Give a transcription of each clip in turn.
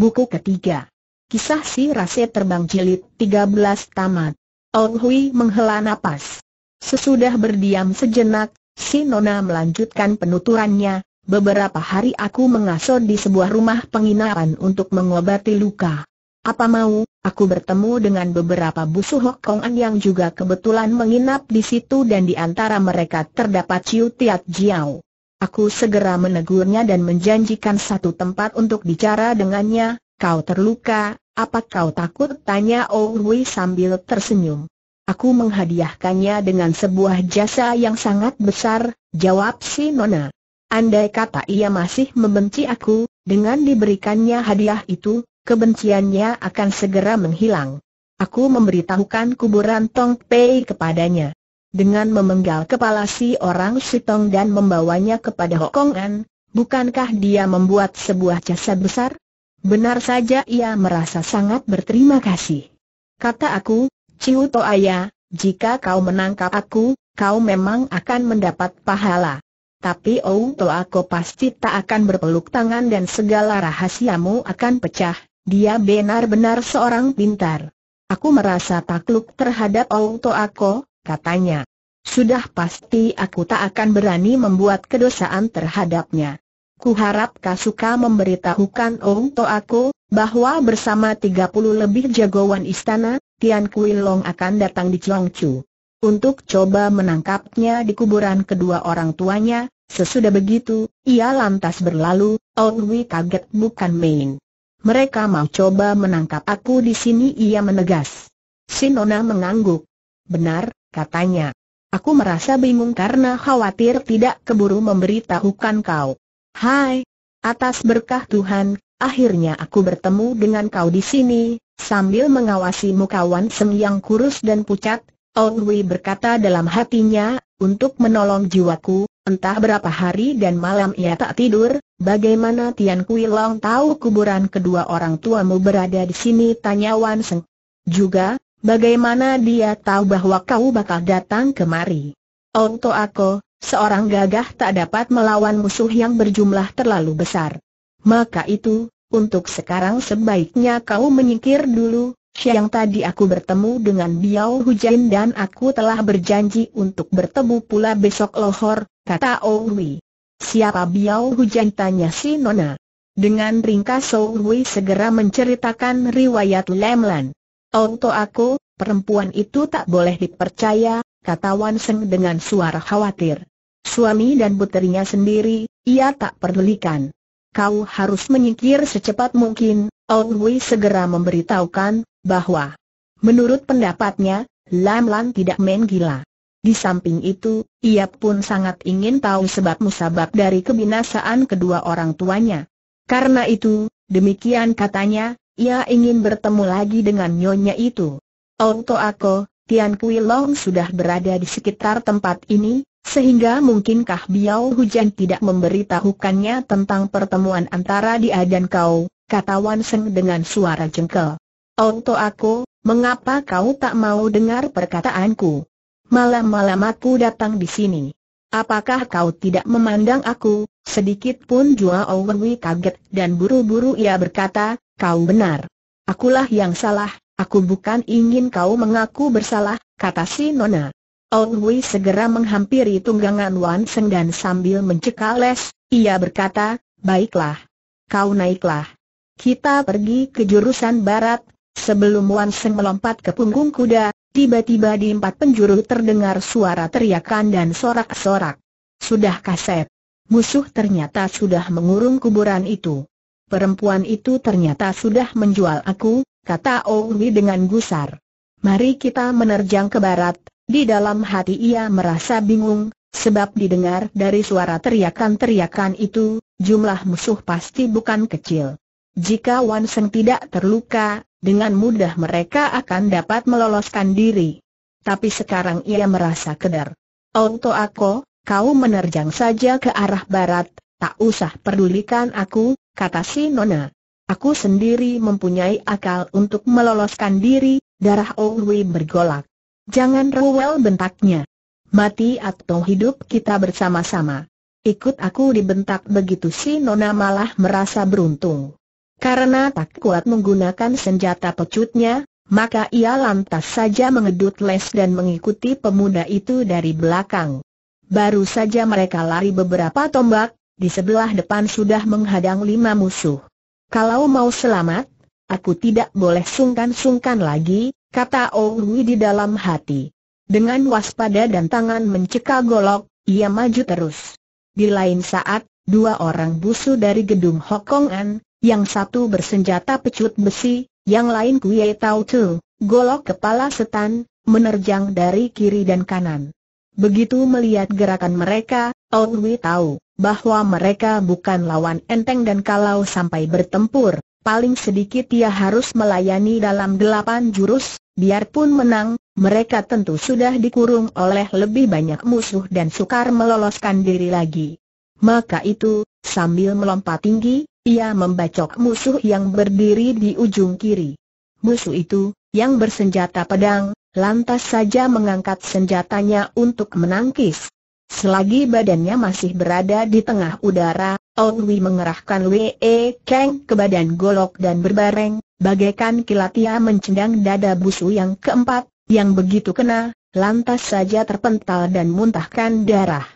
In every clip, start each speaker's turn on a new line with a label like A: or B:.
A: Buku ketiga. Kisah si Rase Terbang Jilid 13 tamat. Ong Hui menghela napas. Sesudah berdiam sejenak, si Nona melanjutkan penuturannya, beberapa hari aku mengasuh di sebuah rumah penginapan untuk mengobati luka. Apa mau, aku bertemu dengan beberapa busuh Hongkongan yang juga kebetulan menginap di situ dan di antara mereka terdapat Ciu Tiat Jiao. Aku segera menegurnya dan menjanjikan satu tempat untuk bicara dengannya. Kau terluka, apa kau takut? Tanya Owi sambil tersenyum. Aku menghadiahkannya dengan sebuah jasa yang sangat besar, jawab si Nona. Andai kata ia masih membenci aku, dengan diberikannya hadiah itu, kebenciannya akan segera menghilang. Aku memberitahukan kuburan Tong Pei kepadanya dengan memenggal kepala si orang Sitong dan membawanya kepada Hokongan, bukankah dia membuat sebuah jasa besar? Benar saja ia merasa sangat berterima kasih. Kata aku, Ciu Toaya, jika kau menangkap aku, kau memang akan mendapat pahala. Tapi Toa aku pasti tak akan berpeluk tangan dan segala rahasiamu akan pecah, dia benar-benar seorang pintar. Aku merasa takluk terhadap Toa Ako, katanya. Sudah pasti aku tak akan berani membuat kedosaan terhadapnya. Kuharap Kasuka memberitahukan Ong To aku, bahwa bersama tiga puluh lebih jagoan istana, Tian Kui Long akan datang di Chongchu. Untuk coba menangkapnya di kuburan kedua orang tuanya, sesudah begitu, ia lantas berlalu, Ong Wei kaget bukan main. Mereka mau coba menangkap aku di sini ia menegas. Sinona mengangguk. Benar, katanya. Aku merasa bingung karena khawatir tidak keburu memberitahukan kau. Hai, atas berkah Tuhan, akhirnya aku bertemu dengan kau di sini, sambil mengawasi mukawan Sem yang kurus dan pucat, Ongwi berkata dalam hatinya, untuk menolong jiwaku, entah berapa hari dan malam ia tak tidur, bagaimana Tian Kui Long tahu kuburan kedua orang tuamu berada di sini tanya Wan Seng. Juga, Bagaimana dia tahu bahwa kau bakal datang kemari? Onto oh, aku, seorang gagah tak dapat melawan musuh yang berjumlah terlalu besar. Maka itu, untuk sekarang sebaiknya kau menyingkir dulu, Siang tadi aku bertemu dengan Biao Hujan dan aku telah berjanji untuk bertemu pula besok lohor, kata Owi. Oh Siapa Biao Hujan tanya si Nona. Dengan ringkas Owi oh segera menceritakan riwayat Lemland. Onto aku, perempuan itu tak boleh dipercaya, kata Wan Seng dengan suara khawatir. Suami dan puterinya sendiri, ia tak pedulikan. Kau harus menyingkir secepat mungkin, Ong Wei segera memberitahukan, bahwa menurut pendapatnya, Lam Lan tidak main gila. Di samping itu, ia pun sangat ingin tahu sebab musabab dari kebinasaan kedua orang tuanya. Karena itu, demikian katanya, ia ingin bertemu lagi dengan nyonya itu. Auto aku, Tian Kui Long sudah berada di sekitar tempat ini, sehingga mungkinkah Biao Hujan tidak memberitahukannya tentang pertemuan antara dia dan kau, kata Wan Seng dengan suara jengkel. Auto aku, mengapa kau tak mau dengar perkataanku? Malam-malam aku datang di sini. Apakah kau tidak memandang aku? Sedikit pun Jua Owenwi kaget dan buru-buru ia berkata, kau benar. Akulah yang salah, aku bukan ingin kau mengaku bersalah, kata si Nona. Owenwi segera menghampiri tunggangan Wan Seng dan sambil les, ia berkata, baiklah. Kau naiklah. Kita pergi ke jurusan barat, sebelum Wan Seng melompat ke punggung kuda, Tiba-tiba di empat penjuru terdengar suara teriakan dan sorak-sorak. Sudah kaset. Musuh ternyata sudah mengurung kuburan itu. Perempuan itu ternyata sudah menjual aku, kata Owi dengan gusar. Mari kita menerjang ke barat, di dalam hati ia merasa bingung, sebab didengar dari suara teriakan-teriakan itu, jumlah musuh pasti bukan kecil. Jika Wan Seng tidak terluka, dengan mudah mereka akan dapat meloloskan diri. Tapi sekarang ia merasa kedar. Auto aku, kau menerjang saja ke arah barat, tak usah pedulikan aku, kata si Nona. Aku sendiri mempunyai akal untuk meloloskan diri, darah Owi bergolak. Jangan rewel bentaknya. Mati atau hidup kita bersama-sama. Ikut aku dibentak begitu si Nona malah merasa beruntung. Karena tak kuat menggunakan senjata pecutnya, maka ia lantas saja mengedut les dan mengikuti pemuda itu dari belakang. Baru saja mereka lari beberapa tombak, di sebelah depan sudah menghadang lima musuh. Kalau mau selamat, aku tidak boleh sungkan-sungkan lagi, kata Owi di dalam hati. Dengan waspada dan tangan mencekal golok, ia maju terus. Di lain saat, dua orang busu dari gedung Hokongan, yang satu bersenjata pecut besi, yang lain Kuye tahu Tu, golok kepala setan, menerjang dari kiri dan kanan. Begitu melihat gerakan mereka, Owi tahu bahwa mereka bukan lawan enteng dan kalau sampai bertempur, paling sedikit ia harus melayani dalam delapan jurus, biarpun menang, mereka tentu sudah dikurung oleh lebih banyak musuh dan sukar meloloskan diri lagi. Maka itu, sambil melompat tinggi, ia membacok musuh yang berdiri di ujung kiri. Musuh itu, yang bersenjata pedang, lantas saja mengangkat senjatanya untuk menangkis. Selagi badannya masih berada di tengah udara, Onwi mengerahkan Wee Kang ke badan golok dan berbareng, bagaikan kilat ia mencendang dada busu yang keempat, yang begitu kena, lantas saja terpental dan muntahkan darah.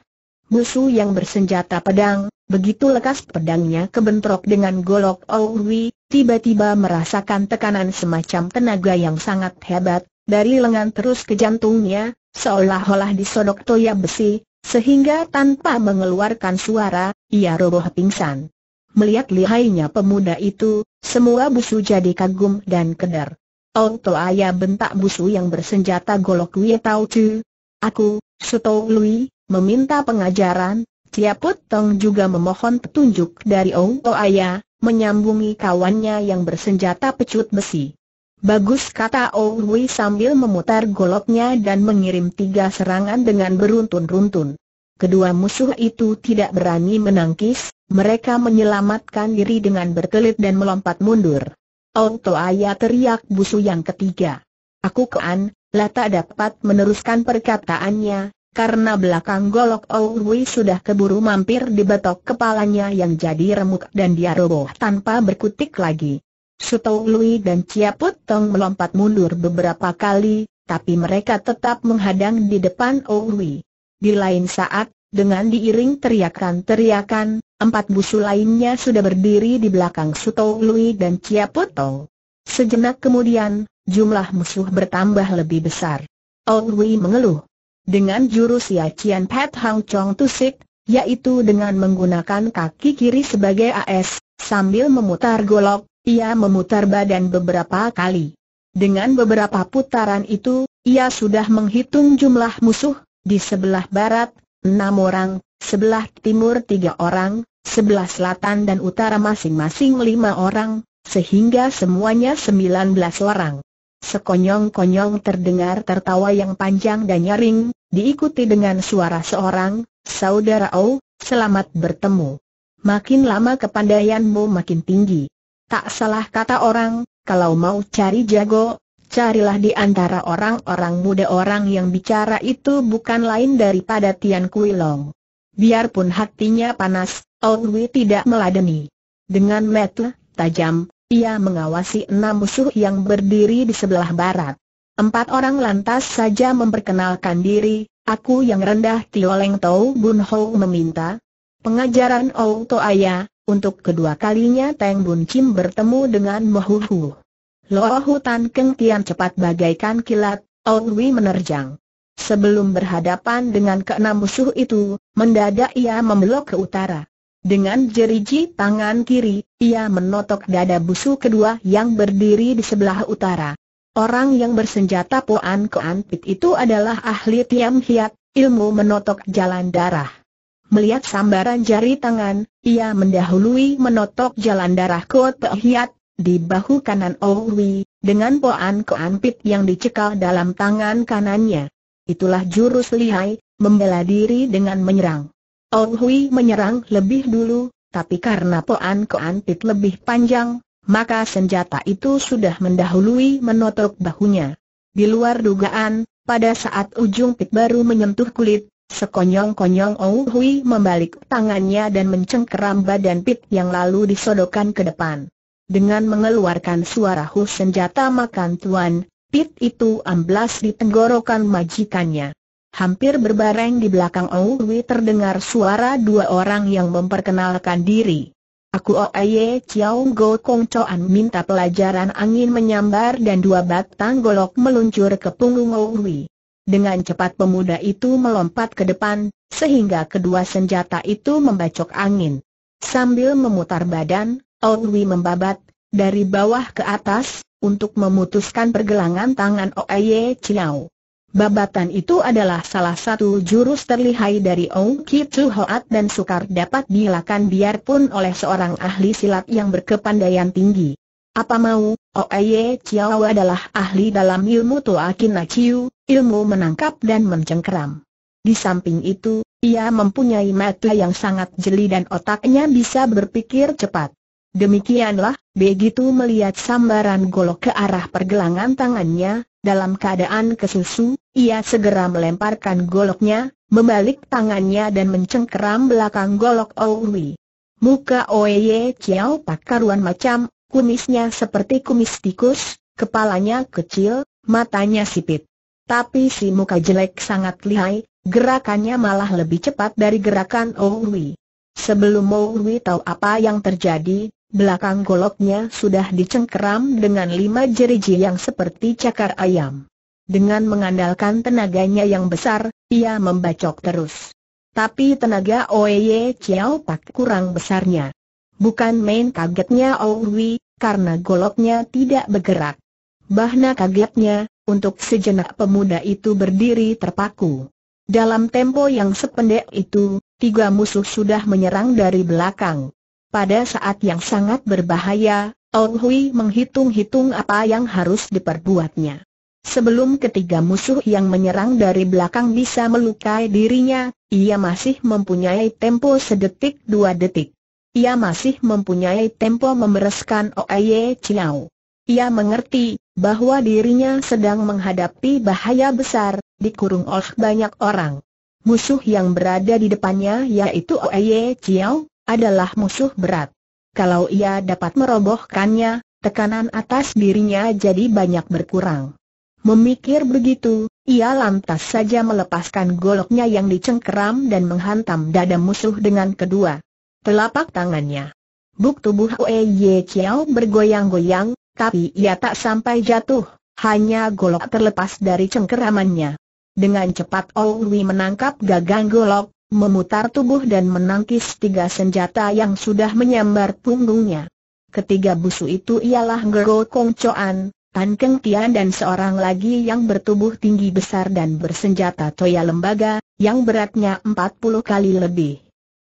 A: Musuh yang bersenjata pedang, Begitu lekas pedangnya kebentrok dengan golok Owi, tiba-tiba merasakan tekanan semacam tenaga yang sangat hebat, dari lengan terus ke jantungnya, seolah-olah disodok toya besi, sehingga tanpa mengeluarkan suara, ia roboh pingsan. Melihat lihainya pemuda itu, semua busu jadi kagum dan keder. to ayah bentak busu yang bersenjata golok Wei Chu. Aku, Suto Lui, meminta pengajaran, Ciaput Tong juga memohon petunjuk dari Ong Toaya, menyambungi kawannya yang bersenjata pecut besi. Bagus kata Ong Wei sambil memutar goloknya dan mengirim tiga serangan dengan beruntun-runtun. Kedua musuh itu tidak berani menangkis, mereka menyelamatkan diri dengan berkelit dan melompat mundur. Ong Toaya teriak busu yang ketiga. Aku kean, lah tak dapat meneruskan perkataannya, karena belakang golok Owi sudah keburu mampir di batok kepalanya yang jadi remuk dan dia roboh tanpa berkutik lagi. Suto dan Cia Put Tong melompat mundur beberapa kali, tapi mereka tetap menghadang di depan Owi. Di lain saat, dengan diiring teriakan-teriakan, empat busu lainnya sudah berdiri di belakang Suto dan Chia Tong. Sejenak kemudian, jumlah musuh bertambah lebih besar. Owi mengeluh, dengan jurus Ya Pat Hang Chong Tusik, yaitu dengan menggunakan kaki kiri sebagai AS, sambil memutar golok, ia memutar badan beberapa kali. Dengan beberapa putaran itu, ia sudah menghitung jumlah musuh, di sebelah barat, enam orang, sebelah timur tiga orang, sebelah selatan dan utara masing-masing lima orang, sehingga semuanya sembilan belas orang. Sekonyong-konyong terdengar tertawa yang panjang dan nyaring, diikuti dengan suara seorang, Saudara O, selamat bertemu. Makin lama kepandaianmu makin tinggi. Tak salah kata orang, kalau mau cari jago, carilah di antara orang-orang muda orang yang bicara itu bukan lain daripada Tian Kui Long. Biarpun hatinya panas, Wei tidak meladeni. Dengan metu, tajam, ia mengawasi enam musuh yang berdiri di sebelah barat. Empat orang lantas saja memperkenalkan diri, aku yang rendah Tio Leng Tau Bun Ho meminta pengajaran To Aya, untuk kedua kalinya Teng Bun Chim bertemu dengan Mohu Hu. Loh hutan Keng Tian cepat bagaikan kilat, Wei menerjang. Sebelum berhadapan dengan keenam musuh itu, mendadak ia membelok ke utara. Dengan jeriji tangan kiri, ia menotok dada busu kedua yang berdiri di sebelah utara. Orang yang bersenjata Poan Koan itu adalah ahli Tiam Hiat, ilmu menotok jalan darah. Melihat sambaran jari tangan, ia mendahului menotok jalan darah Kot Hiat, di bahu kanan Owi, oh dengan Poan Koan yang dicekal dalam tangan kanannya. Itulah jurus lihai, membela diri dengan menyerang. Ong Hui menyerang lebih dulu, tapi karena Poan Koan Pit lebih panjang, maka senjata itu sudah mendahului menotok bahunya. Di luar dugaan, pada saat ujung pit baru menyentuh kulit, sekonyong-konyong Ong Hui membalik tangannya dan mencengkeram badan pit yang lalu disodokan ke depan. Dengan mengeluarkan suara hus senjata makan tuan, pit itu amblas di tenggorokan majikannya. Hampir berbareng di belakang Owi terdengar suara dua orang yang memperkenalkan diri. Aku Oye oh Chiao Go Kong Choan minta pelajaran angin menyambar dan dua batang golok meluncur ke punggung Owi. Dengan cepat pemuda itu melompat ke depan, sehingga kedua senjata itu membacok angin. Sambil memutar badan, Owi membabat, dari bawah ke atas, untuk memutuskan pergelangan tangan Oye Chiao. Babatan itu adalah salah satu jurus terlihai dari Ong Tzu Hoat dan sukar dapat dilakukan biarpun oleh seorang ahli silat yang berkepandaian tinggi. Apa mau, Oeye oh, Chiao adalah ahli dalam ilmu Tua Toa Chiu, ilmu menangkap dan mencengkeram. Di samping itu, ia mempunyai mata yang sangat jeli dan otaknya bisa berpikir cepat. Demikianlah, Begitu melihat sambaran golok ke arah pergelangan tangannya, dalam keadaan kesusu, ia segera melemparkan goloknya, membalik tangannya dan mencengkeram belakang golok Owi. Muka Oye Chiao tak karuan macam, kumisnya seperti kumis tikus, kepalanya kecil, matanya sipit. Tapi si muka jelek sangat lihai, gerakannya malah lebih cepat dari gerakan Owi. Sebelum Owi tahu apa yang terjadi, belakang goloknya sudah dicengkeram dengan lima jeriji yang seperti cakar ayam. Dengan mengandalkan tenaganya yang besar, ia membacok terus. Tapi tenaga Oye Chiao Pak kurang besarnya. Bukan main kagetnya Owi, karena goloknya tidak bergerak. Bahna kagetnya, untuk sejenak pemuda itu berdiri terpaku. Dalam tempo yang sependek itu, tiga musuh sudah menyerang dari belakang. Pada saat yang sangat berbahaya, Ong Hui menghitung-hitung apa yang harus diperbuatnya. Sebelum ketiga musuh yang menyerang dari belakang bisa melukai dirinya, ia masih mempunyai tempo sedetik dua detik. Ia masih mempunyai tempo membereskan Oye Chiao. Ia mengerti bahwa dirinya sedang menghadapi bahaya besar, dikurung oleh banyak orang. Musuh yang berada di depannya yaitu Oye Chiao, adalah musuh berat. Kalau ia dapat merobohkannya, tekanan atas dirinya jadi banyak berkurang. Memikir begitu, ia lantas saja melepaskan goloknya yang dicengkeram dan menghantam dada musuh dengan kedua telapak tangannya. Buk tubuh Hue Ye Chiao bergoyang-goyang, tapi ia tak sampai jatuh, hanya golok terlepas dari cengkeramannya. Dengan cepat Owi menangkap gagang golok, memutar tubuh dan menangkis tiga senjata yang sudah menyambar punggungnya. Ketiga busu itu ialah Gero Kong Choan, Tan Keng Tian dan seorang lagi yang bertubuh tinggi besar dan bersenjata toya lembaga, yang beratnya 40 kali lebih.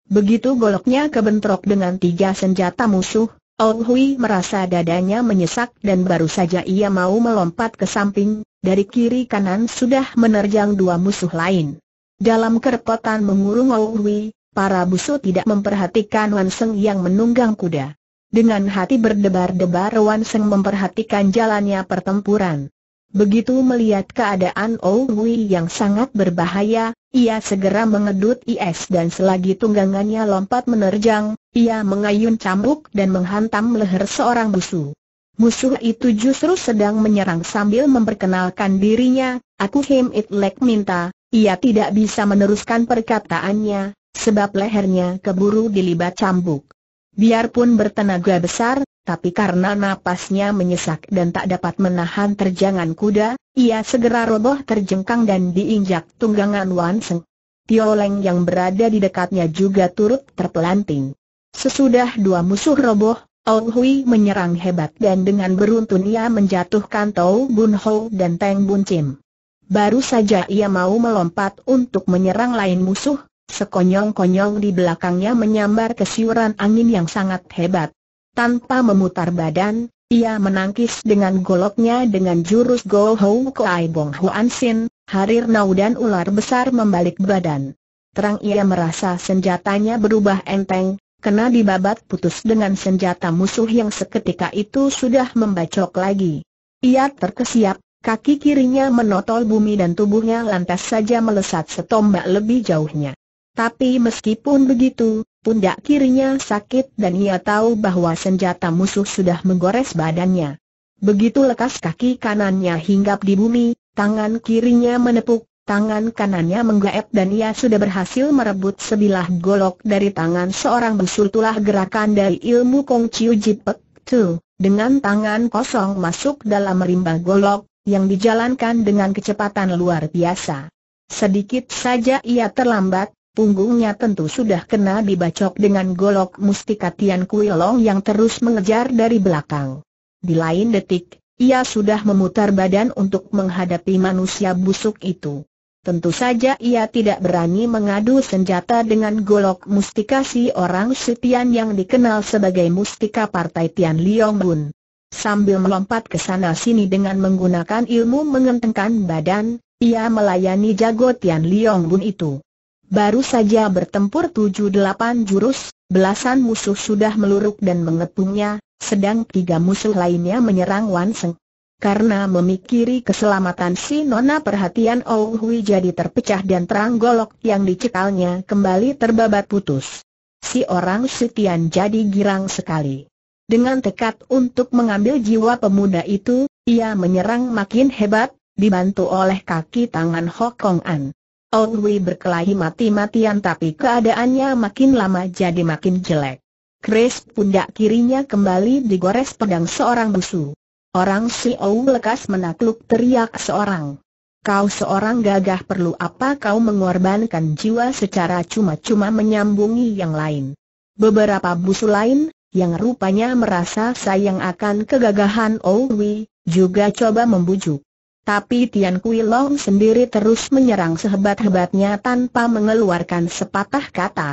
A: Begitu goloknya kebentrok dengan tiga senjata musuh, Ong Hui merasa dadanya menyesak dan baru saja ia mau melompat ke samping, dari kiri kanan sudah menerjang dua musuh lain. Dalam kerepotan mengurung Owi, para busuk tidak memperhatikan Wan yang menunggang kuda. Dengan hati berdebar-debar Wan memperhatikan jalannya pertempuran. Begitu melihat keadaan Owi yang sangat berbahaya, ia segera mengedut IS dan selagi tunggangannya lompat menerjang, ia mengayun cambuk dan menghantam leher seorang musuh. Musuh itu justru sedang menyerang sambil memperkenalkan dirinya, aku Him It Lek minta, ia tidak bisa meneruskan perkataannya, sebab lehernya keburu dilibat cambuk. Biarpun bertenaga besar, tapi karena napasnya menyesak dan tak dapat menahan terjangan kuda, ia segera roboh terjengkang dan diinjak tunggangan Wanseng. Tioleng yang berada di dekatnya juga turut terpelanting. Sesudah dua musuh roboh, Ao Hui menyerang hebat dan dengan beruntun ia menjatuhkan Tau Bun Ho dan Teng Bun Chim. Baru saja ia mau melompat untuk menyerang lain musuh, sekonyong-konyong di belakangnya menyambar kesiuran angin yang sangat hebat. Tanpa memutar badan, ia menangkis dengan goloknya dengan jurus Go Hou Ai Bong Huan Sin, Harir Nau dan ular besar membalik badan. Terang ia merasa senjatanya berubah enteng, kena dibabat putus dengan senjata musuh yang seketika itu sudah membacok lagi. Ia terkesiap, Kaki kirinya menotol bumi dan tubuhnya lantas saja melesat setombak lebih jauhnya. Tapi meskipun begitu, pundak kirinya sakit dan ia tahu bahwa senjata musuh sudah menggores badannya. Begitu lekas kaki kanannya hinggap di bumi, tangan kirinya menepuk, tangan kanannya menggaep dan ia sudah berhasil merebut sebilah golok dari tangan seorang busul tulah gerakan dari ilmu Kong Chiu Jipek Tu. Dengan tangan kosong masuk dalam rimba golok, yang dijalankan dengan kecepatan luar biasa. Sedikit saja ia terlambat, punggungnya tentu sudah kena dibacok dengan golok mustika Tian Kui Long yang terus mengejar dari belakang. Di lain detik, ia sudah memutar badan untuk menghadapi manusia busuk itu. Tentu saja ia tidak berani mengadu senjata dengan golok mustika si orang Sutian yang dikenal sebagai mustika partai Tian Liong Bun. Sambil melompat ke sana sini dengan menggunakan ilmu mengentengkan badan, ia melayani jago Tian Liong Bun itu. Baru saja bertempur tujuh delapan jurus, belasan musuh sudah meluruk dan mengepungnya, sedang tiga musuh lainnya menyerang Wan Seng. Karena memikiri keselamatan si Nona perhatian Ou Hui jadi terpecah dan terang golok yang dicekalnya kembali terbabat putus. Si orang Setian jadi girang sekali. Dengan tekad untuk mengambil jiwa pemuda itu, ia menyerang makin hebat, dibantu oleh kaki tangan Hokong An. Wei berkelahi mati-matian tapi keadaannya makin lama jadi makin jelek. Chris pundak kirinya kembali digores pedang seorang busu. Orang si Ow lekas menakluk teriak seorang. Kau seorang gagah perlu apa kau mengorbankan jiwa secara cuma-cuma menyambungi yang lain. Beberapa busu lain, yang rupanya merasa sayang akan kegagahan Owi, juga coba membujuk. Tapi Tian Kui Long sendiri terus menyerang sehebat-hebatnya tanpa mengeluarkan sepatah kata.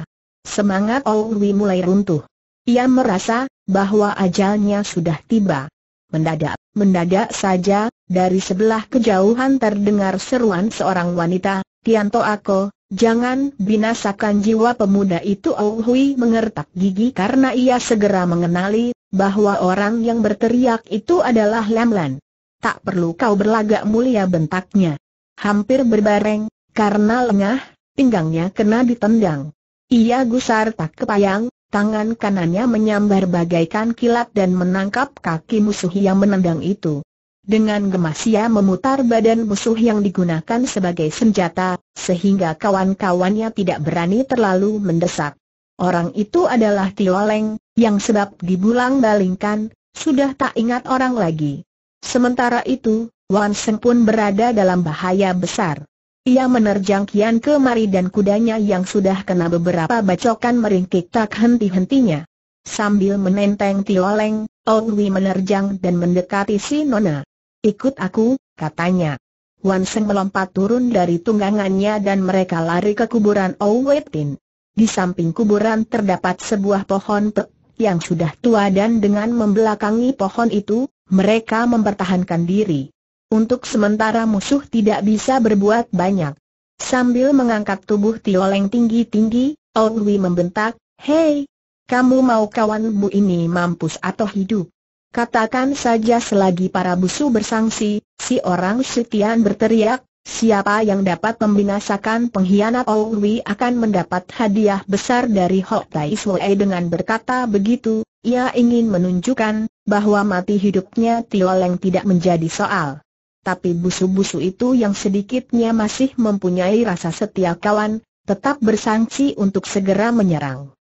A: Semangat Owi mulai runtuh. Ia merasa bahwa ajalnya sudah tiba. Mendadak, mendadak saja, dari sebelah kejauhan terdengar seruan seorang wanita, Tianto Ako, Jangan binasakan jiwa pemuda itu Oh mengertak gigi karena ia segera mengenali bahwa orang yang berteriak itu adalah Lam Tak perlu kau berlagak mulia bentaknya. Hampir berbareng, karena lengah, pinggangnya kena ditendang. Ia gusar tak kepayang, tangan kanannya menyambar bagaikan kilat dan menangkap kaki musuh yang menendang itu. Dengan gemas ia memutar badan musuh yang digunakan sebagai senjata, sehingga kawan-kawannya tidak berani terlalu mendesak. Orang itu adalah Tioleng, yang sebab dibulang balingkan, sudah tak ingat orang lagi. Sementara itu, Wan Seng pun berada dalam bahaya besar. Ia menerjang kian kemari dan kudanya yang sudah kena beberapa bacokan meringkik tak henti-hentinya. Sambil menenteng Tioleng, Ong Wi menerjang dan mendekati si Nona. Ikut aku, katanya. Wan Seng melompat turun dari tunggangannya dan mereka lari ke kuburan Owetin. Di samping kuburan terdapat sebuah pohon pek yang sudah tua dan dengan membelakangi pohon itu, mereka mempertahankan diri. Untuk sementara musuh tidak bisa berbuat banyak. Sambil mengangkat tubuh Tioleng tinggi-tinggi, Owi membentak, Hei, kamu mau kawan bu ini mampus atau hidup? Katakan saja selagi para busu bersangsi, si orang setian berteriak, siapa yang dapat membinasakan pengkhianat Owi akan mendapat hadiah besar dari Hok Tai Suai dengan berkata begitu, ia ingin menunjukkan bahwa mati hidupnya Tio Leng tidak menjadi soal. Tapi busu-busu itu yang sedikitnya masih mempunyai rasa setia kawan, tetap bersangsi untuk segera menyerang.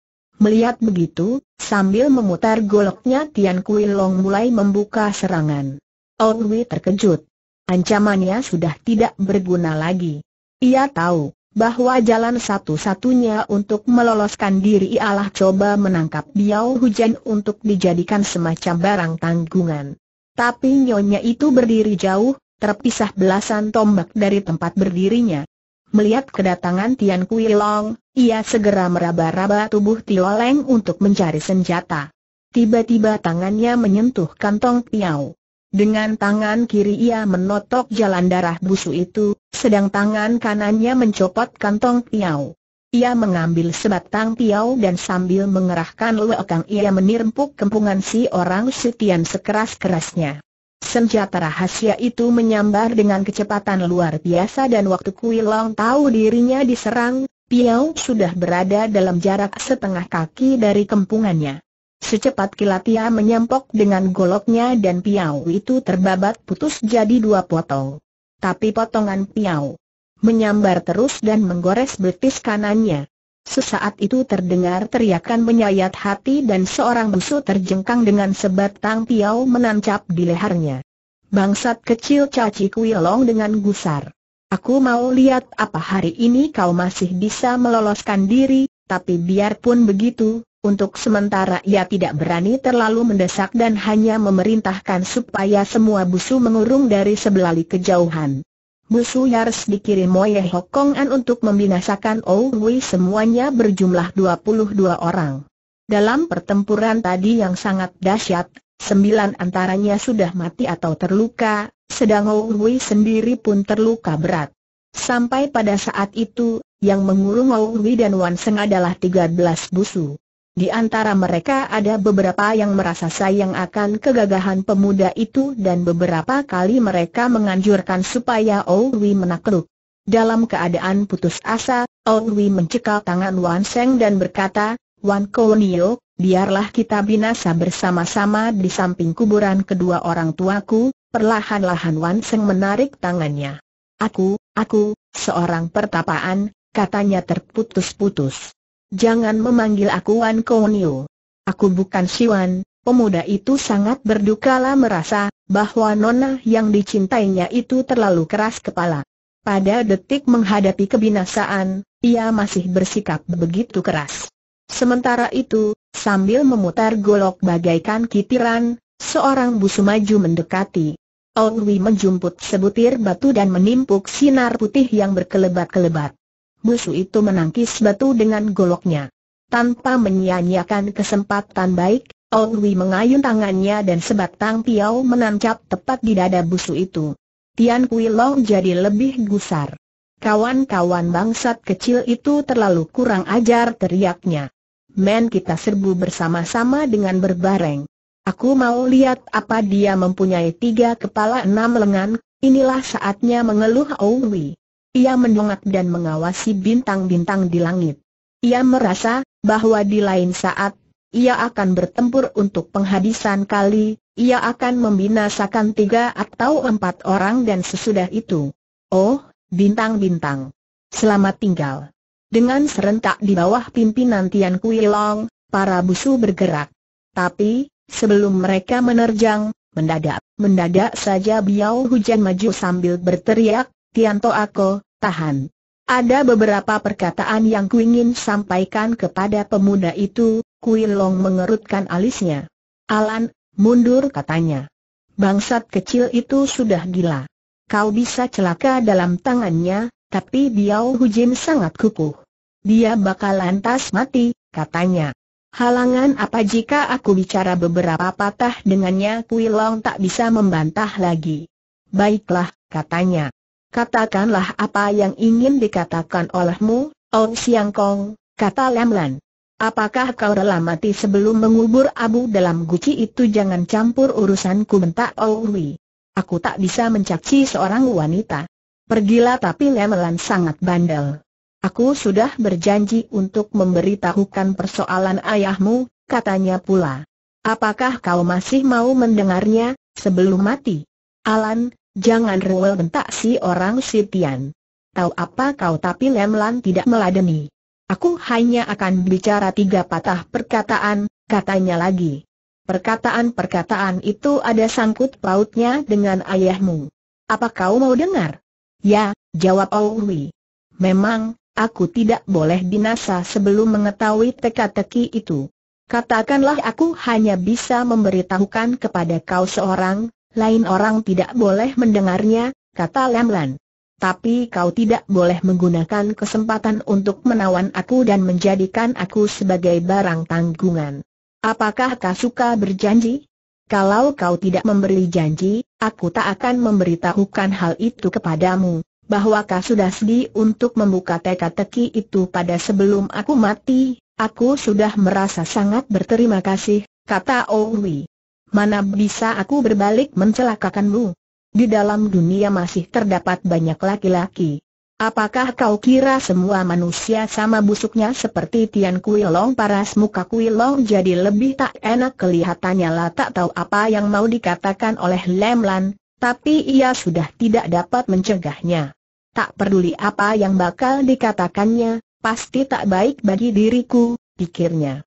A: Melihat begitu, sambil memutar goloknya Tian Kui Long mulai membuka serangan. Wei terkejut. Ancamannya sudah tidak berguna lagi. Ia tahu bahwa jalan satu-satunya untuk meloloskan diri ialah coba menangkap biau hujan untuk dijadikan semacam barang tanggungan. Tapi nyonya itu berdiri jauh, terpisah belasan tombak dari tempat berdirinya. Melihat kedatangan Tian Kui Long, ia segera meraba-raba tubuh Tio Leng untuk mencari senjata. Tiba-tiba tangannya menyentuh kantong Piao. Dengan tangan kiri ia menotok jalan darah busu itu, sedang tangan kanannya mencopot kantong Piao. Ia mengambil sebatang Piao dan sambil mengerahkan luekang ia menirmpuk kempungan si orang setian sekeras-kerasnya. Senjata rahasia itu menyambar dengan kecepatan luar biasa dan waktu Kui Long tahu dirinya diserang, Piao sudah berada dalam jarak setengah kaki dari kempungannya. Secepat kilat ia menyempok dengan goloknya dan Piao itu terbabat putus jadi dua potong. Tapi potongan Piao menyambar terus dan menggores betis kanannya. Sesaat itu terdengar teriakan menyayat hati dan seorang musuh terjengkang dengan sebatang piau menancap di lehernya. Bangsat kecil caci kuilong dengan gusar. Aku mau lihat apa hari ini kau masih bisa meloloskan diri, tapi biarpun begitu, untuk sementara ia tidak berani terlalu mendesak dan hanya memerintahkan supaya semua busu mengurung dari sebelali kejauhan. Busu Yars dikirim oleh Hokongan untuk membinasakan Owi semuanya berjumlah 22 orang. Dalam pertempuran tadi yang sangat dahsyat, sembilan antaranya sudah mati atau terluka, sedang Owi sendiri pun terluka berat. Sampai pada saat itu, yang mengurung Owi dan Wan Seng adalah 13 busu. Di antara mereka ada beberapa yang merasa sayang akan kegagahan pemuda itu dan beberapa kali mereka menganjurkan supaya Owi menakluk. Dalam keadaan putus asa, Owi mencekal tangan Wan Seng dan berkata, Wan Konyo, biarlah kita binasa bersama-sama di samping kuburan kedua orang tuaku, perlahan-lahan Wan Seng menarik tangannya. Aku, aku, seorang pertapaan, katanya terputus-putus. Jangan memanggil aku Wan Konio. Aku bukan Siwan, pemuda itu sangat berduka berdukala merasa, bahwa nona yang dicintainya itu terlalu keras kepala. Pada detik menghadapi kebinasaan, ia masih bersikap begitu keras. Sementara itu, sambil memutar golok bagaikan kitiran, seorang busu maju mendekati. Ong menjumput sebutir batu dan menimpuk sinar putih yang berkelebat-kelebat musuh itu menangkis batu dengan goloknya. Tanpa menyia-nyiakan kesempatan baik, Ong Wei mengayun tangannya dan sebatang piau menancap tepat di dada busu itu. Tian Kui Long jadi lebih gusar. Kawan-kawan bangsat kecil itu terlalu kurang ajar teriaknya. Men kita serbu bersama-sama dengan berbareng. Aku mau lihat apa dia mempunyai tiga kepala enam lengan, inilah saatnya mengeluh Ong Wei. Ia mendongak dan mengawasi bintang-bintang di langit. Ia merasa bahwa di lain saat, ia akan bertempur untuk penghabisan kali, ia akan membinasakan tiga atau empat orang dan sesudah itu. Oh, bintang-bintang. Selamat tinggal. Dengan serentak di bawah pimpinan Tian Kui Long, para busu bergerak. Tapi, sebelum mereka menerjang, mendadak, mendadak saja Biao Hujan maju sambil berteriak, Tianto Ako, tahan. Ada beberapa perkataan yang kuingin sampaikan kepada pemuda itu, Kui Long mengerutkan alisnya. Alan, mundur katanya. Bangsat kecil itu sudah gila. Kau bisa celaka dalam tangannya, tapi Biao Hujin sangat kukuh. Dia bakal lantas mati, katanya. Halangan apa jika aku bicara beberapa patah dengannya Kui Long tak bisa membantah lagi. Baiklah, katanya. Katakanlah apa yang ingin dikatakan olehmu, Oh Siang Kong, kata Lam Lan. Apakah kau rela mati sebelum mengubur abu dalam guci itu jangan campur urusanku Ong Owi. Oh Aku tak bisa mencaci seorang wanita. Pergilah tapi Lam Lan sangat bandel. Aku sudah berjanji untuk memberitahukan persoalan ayahmu, katanya pula. Apakah kau masih mau mendengarnya, sebelum mati? Alan, Jangan rewel bentak si orang Sitian. Tahu apa kau tapi Lemlan tidak meladeni. Aku hanya akan bicara tiga patah perkataan, katanya lagi. Perkataan-perkataan itu ada sangkut pautnya dengan ayahmu. Apa kau mau dengar? Ya, jawab Owi. Memang, aku tidak boleh binasa sebelum mengetahui teka-teki itu. Katakanlah aku hanya bisa memberitahukan kepada kau seorang, lain orang tidak boleh mendengarnya, kata Lamlan. Tapi kau tidak boleh menggunakan kesempatan untuk menawan aku dan menjadikan aku sebagai barang tanggungan. Apakah kau suka berjanji? Kalau kau tidak memberi janji, aku tak akan memberitahukan hal itu kepadamu, bahwa kau sudah sedih untuk membuka teka-teki itu pada sebelum aku mati, aku sudah merasa sangat berterima kasih, kata Owi. Mana bisa aku berbalik mencelakakanmu? Di dalam dunia masih terdapat banyak laki-laki. Apakah kau kira semua manusia sama busuknya seperti Tian Kui Long paras muka Kui Long jadi lebih tak enak kelihatannya lah tak tahu apa yang mau dikatakan oleh Lam Lan, tapi ia sudah tidak dapat mencegahnya. Tak peduli apa yang bakal dikatakannya, pasti tak baik bagi diriku, pikirnya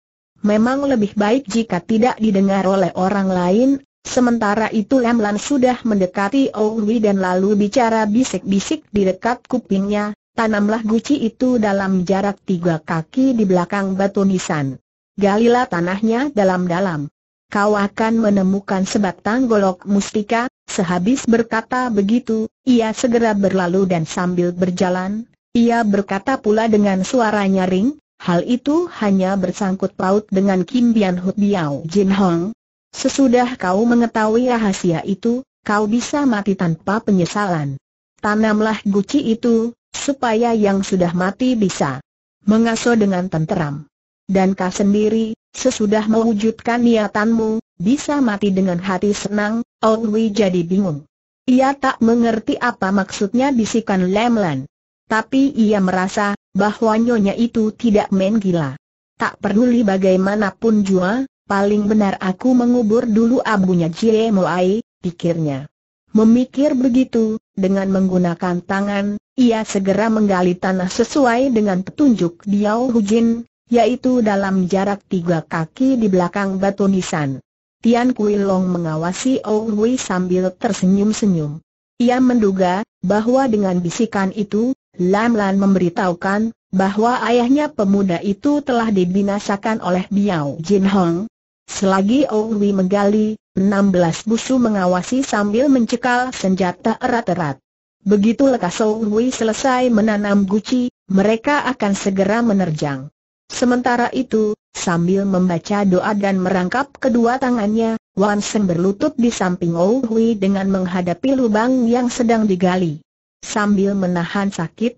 A: memang lebih baik jika tidak didengar oleh orang lain, sementara itu Lam Lan sudah mendekati Owi dan lalu bicara bisik-bisik di dekat kupingnya, tanamlah guci itu dalam jarak tiga kaki di belakang batu nisan. Galilah tanahnya dalam-dalam. Kau akan menemukan sebatang golok mustika, sehabis berkata begitu, ia segera berlalu dan sambil berjalan, ia berkata pula dengan suara nyaring, Hal itu hanya bersangkut paut dengan Kim Bian Hu Biao Jin Hong. Sesudah kau mengetahui rahasia itu, kau bisa mati tanpa penyesalan. Tanamlah guci itu, supaya yang sudah mati bisa mengasuh dengan tenteram. Dan kau sendiri, sesudah mewujudkan niatanmu, bisa mati dengan hati senang, Ong Wei jadi bingung. Ia tak mengerti apa maksudnya bisikan Lemlan. Tapi ia merasa, bahwa nyonya itu tidak main gila. Tak peduli bagaimanapun jua, paling benar aku mengubur dulu abunya Jie Moai, pikirnya. Memikir begitu, dengan menggunakan tangan, ia segera menggali tanah sesuai dengan petunjuk Diao Hujin, yaitu dalam jarak tiga kaki di belakang batu nisan. Tian Kui mengawasi Ou Hui sambil tersenyum-senyum. Ia menduga, bahwa dengan bisikan itu, Lam Lan memberitahukan, bahwa ayahnya pemuda itu telah dibinasakan oleh Biao Jin Hong. Selagi Ong Wei menggali, 16 busu mengawasi sambil mencekal senjata erat-erat. Begitu lekas Ong Wei selesai menanam guci, mereka akan segera menerjang. Sementara itu, sambil membaca doa dan merangkap kedua tangannya, Wan Sen berlutut di samping Ong Wei dengan menghadapi lubang yang sedang digali. Sambil menahan sakit,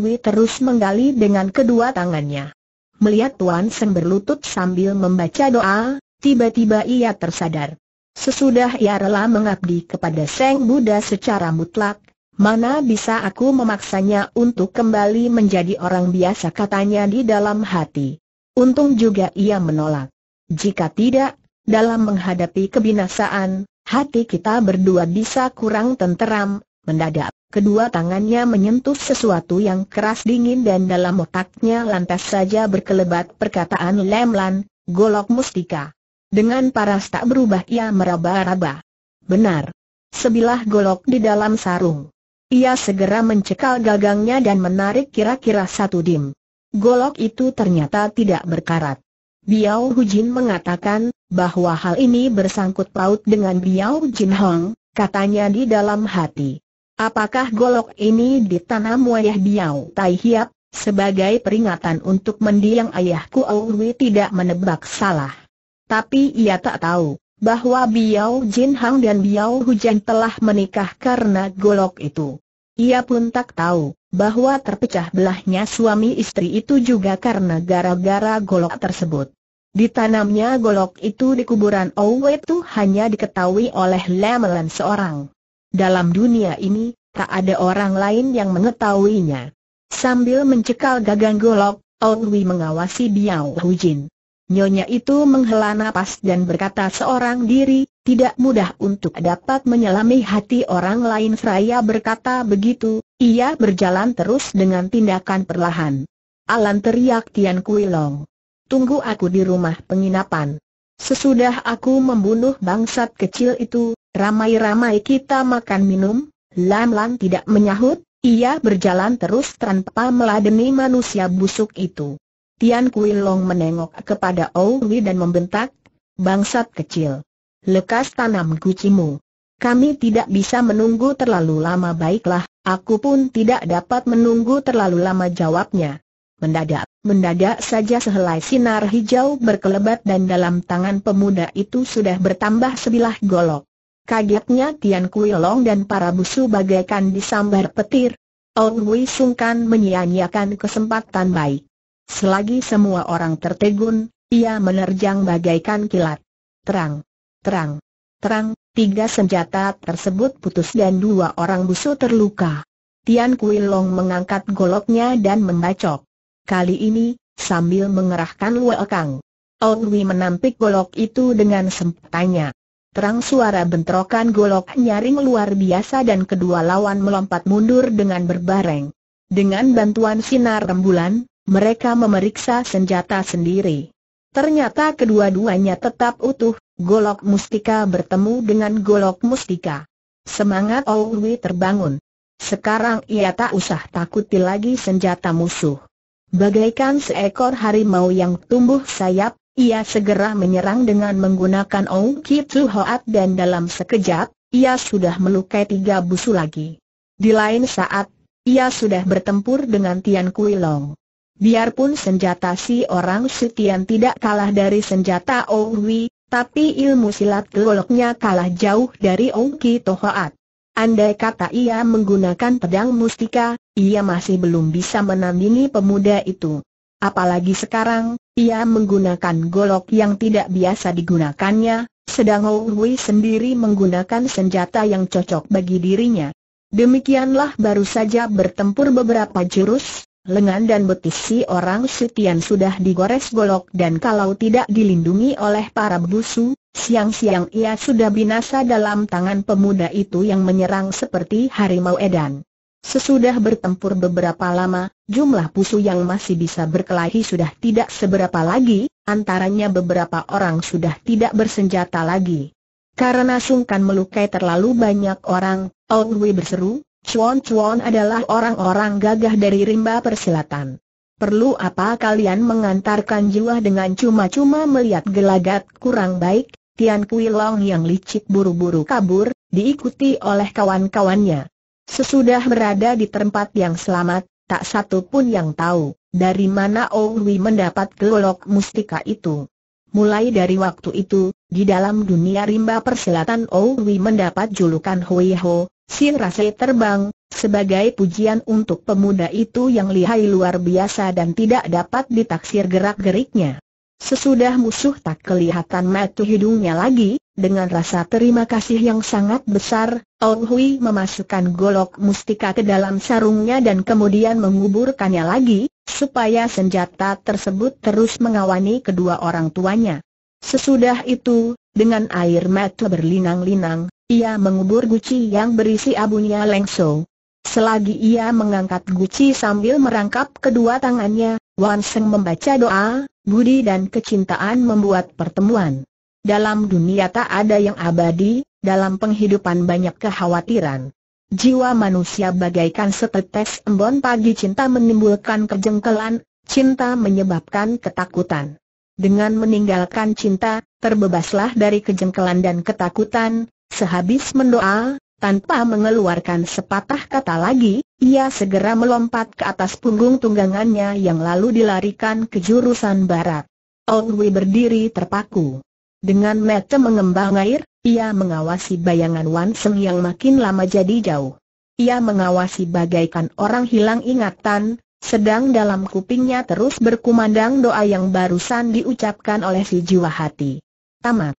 A: Wei terus menggali dengan kedua tangannya. Melihat Tuan Sen berlutut sambil membaca doa, tiba-tiba ia tersadar. Sesudah ia rela mengabdi kepada Seng Buddha secara mutlak, mana bisa aku memaksanya untuk kembali menjadi orang biasa katanya di dalam hati. Untung juga ia menolak. Jika tidak, dalam menghadapi kebinasaan, hati kita berdua bisa kurang tenteram, Mendadak, kedua tangannya menyentuh sesuatu yang keras dingin dan dalam otaknya lantas saja berkelebat perkataan lemlan, golok mustika. Dengan paras tak berubah ia meraba-raba. Benar. Sebilah golok di dalam sarung. Ia segera mencekal gagangnya dan menarik kira-kira satu dim. Golok itu ternyata tidak berkarat. Biao Hujin mengatakan bahwa hal ini bersangkut paut dengan Biao Jin Hong, katanya di dalam hati. Apakah golok ini ditanam wayah Biao Tai Hiap, sebagai peringatan untuk mendiang ayahku Aulwi tidak menebak salah. Tapi ia tak tahu, bahwa Biao Jin Hang dan Biao Hujan telah menikah karena golok itu. Ia pun tak tahu, bahwa terpecah belahnya suami istri itu juga karena gara-gara golok tersebut. Ditanamnya golok itu di kuburan Owe itu hanya diketahui oleh Lemelan seorang. Dalam dunia ini, tak ada orang lain yang mengetahuinya. Sambil mencekal gagang golok, Owi mengawasi Biao Hujin. Nyonya itu menghela napas dan berkata seorang diri, tidak mudah untuk dapat menyelami hati orang lain seraya berkata begitu, ia berjalan terus dengan tindakan perlahan. Alan teriak Tian Kui Tunggu aku di rumah penginapan. Sesudah aku membunuh bangsat kecil itu, Ramai-ramai kita makan minum, Lam-Lam tidak menyahut, ia berjalan terus tanpa meladeni manusia busuk itu. Tian Kui Long menengok kepada Owi dan membentak, bangsat kecil. Lekas tanam kucimu. Kami tidak bisa menunggu terlalu lama baiklah, aku pun tidak dapat menunggu terlalu lama jawabnya. Mendadak, mendadak saja sehelai sinar hijau berkelebat dan dalam tangan pemuda itu sudah bertambah sebilah golok. Kagetnya Tian Kui Long dan para busu bagaikan disambar petir. Ong Wei sungkan menyia-nyiakan kesempatan baik. Selagi semua orang tertegun, ia menerjang bagaikan kilat. Terang, terang, terang, tiga senjata tersebut putus dan dua orang busu terluka. Tian Kui Long mengangkat goloknya dan membacok. Kali ini, sambil mengerahkan Luo Kang. Ong Wei menampik golok itu dengan sempatnya. Terang suara bentrokan golok nyaring luar biasa dan kedua lawan melompat mundur dengan berbareng. Dengan bantuan sinar rembulan, mereka memeriksa senjata sendiri. Ternyata kedua-duanya tetap utuh, golok mustika bertemu dengan golok mustika. Semangat Owi terbangun. Sekarang ia tak usah takuti lagi senjata musuh. Bagaikan seekor harimau yang tumbuh sayap, ia segera menyerang dengan menggunakan Ong Tu Hoat dan dalam sekejap, ia sudah melukai tiga busu lagi. Di lain saat, ia sudah bertempur dengan Tian Kui Long. Biarpun senjata si orang Sutian tidak kalah dari senjata Ong Wi, tapi ilmu silat goloknya kalah jauh dari Ong Tu Hoat. Andai kata ia menggunakan pedang mustika, ia masih belum bisa menandingi pemuda itu. Apalagi sekarang, ia menggunakan golok yang tidak biasa digunakannya, sedang Hui sendiri menggunakan senjata yang cocok bagi dirinya. Demikianlah baru saja bertempur beberapa jurus, lengan dan betis si orang Sutian sudah digores golok dan kalau tidak dilindungi oleh para busu, siang-siang ia sudah binasa dalam tangan pemuda itu yang menyerang seperti harimau edan. Sesudah bertempur beberapa lama, jumlah pusu yang masih bisa berkelahi sudah tidak seberapa lagi, antaranya beberapa orang sudah tidak bersenjata lagi. Karena sungkan melukai terlalu banyak orang, Ong Wei berseru, Chuan Chuan adalah orang-orang gagah dari rimba persilatan. Perlu apa kalian mengantarkan jiwa dengan cuma-cuma melihat gelagat kurang baik? Tian Kui Long yang licik buru-buru kabur, diikuti oleh kawan-kawannya. Sesudah berada di tempat yang selamat, tak satu pun yang tahu dari mana Owi oh mendapat golok mustika itu. Mulai dari waktu itu, di dalam dunia rimba perselatan Owi oh mendapat julukan Hui Ho, si rase terbang, sebagai pujian untuk pemuda itu yang lihai luar biasa dan tidak dapat ditaksir gerak-geriknya. Sesudah musuh tak kelihatan mata hidungnya lagi, dengan rasa terima kasih yang sangat besar, Ong Hui memasukkan golok mustika ke dalam sarungnya dan kemudian menguburkannya lagi, supaya senjata tersebut terus mengawani kedua orang tuanya. Sesudah itu, dengan air mata berlinang-linang, ia mengubur guci yang berisi abunya lengso. Selagi ia mengangkat guci sambil merangkap kedua tangannya, Wan Seng membaca doa, budi dan kecintaan membuat pertemuan. Dalam dunia tak ada yang abadi, dalam penghidupan banyak kekhawatiran. Jiwa manusia bagaikan setetes embun pagi cinta menimbulkan kejengkelan, cinta menyebabkan ketakutan. Dengan meninggalkan cinta, terbebaslah dari kejengkelan dan ketakutan, sehabis mendoa, tanpa mengeluarkan sepatah kata lagi, ia segera melompat ke atas punggung tunggangannya yang lalu dilarikan ke jurusan barat. Wei berdiri terpaku. Dengan mata mengembang air, ia mengawasi bayangan Wan Seng yang makin lama jadi jauh. Ia mengawasi bagaikan orang hilang ingatan, sedang dalam kupingnya terus berkumandang doa yang barusan diucapkan oleh si jiwa hati. Tamat.